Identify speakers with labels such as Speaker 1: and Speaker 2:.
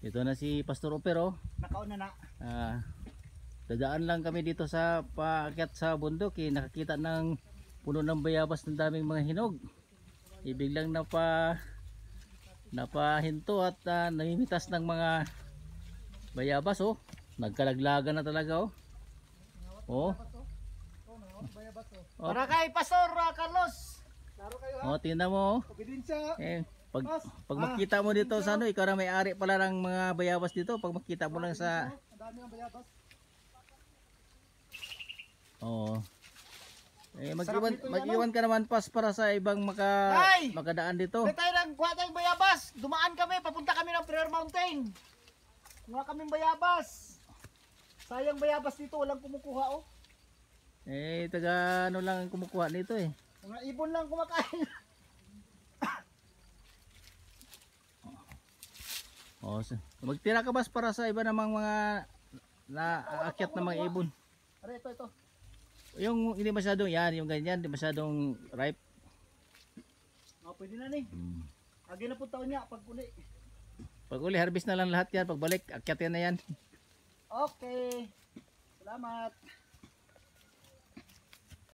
Speaker 1: Ito na si Pastor Opero. Oh. Nakauna na. Ah, dadaan lang kami dito sa paakyat sa bundok. Eh, nakakita ng puno ng bayabas ng daming mga hinog. Ibig lang na pa napahinto at uh, namimitas ng mga bayabas oh. Nagkalaglaga na talaga oh. Oh.
Speaker 2: Oh. Para kay Pastor ah, Carlos
Speaker 1: Oh, tingnan mo. Okay oh.
Speaker 2: Ebidensya. Eh,
Speaker 1: pag pag ah, makita mo dito sa ano, ikaw na may-ari pala ng mga bayabas dito. Pag makita mo lang sa
Speaker 2: Ang dami ng bayabas.
Speaker 1: Oo. Eh, mag-iwan, mag-iwan oh. ka naman pas para sa ibang maka, Ay! makadaan dito. Kaya
Speaker 2: tayo nang kuha tayong bayabas. Dumaan kami, papunta kami ng Prayer Mountain. Kuha kaming bayabas. Sayang bayabas dito, walang kumukuha oh.
Speaker 1: Eh, taga ano lang ang kumukuha nito eh.
Speaker 2: Mga ibon lang kumakain.
Speaker 1: oh, so, magtira ka bas para sa iba namang mga naakyat na mga ibon. Are ito ito. Yung hindi masyadong yan, yung ganyan, hindi masyadong ripe.
Speaker 2: Oh, pwede na ni. Hmm. Agi na po taon niya pag uli.
Speaker 1: Pag uli harvest na lang lahat yan, pagbalik akyatin na yan.
Speaker 2: Okay. Salamat.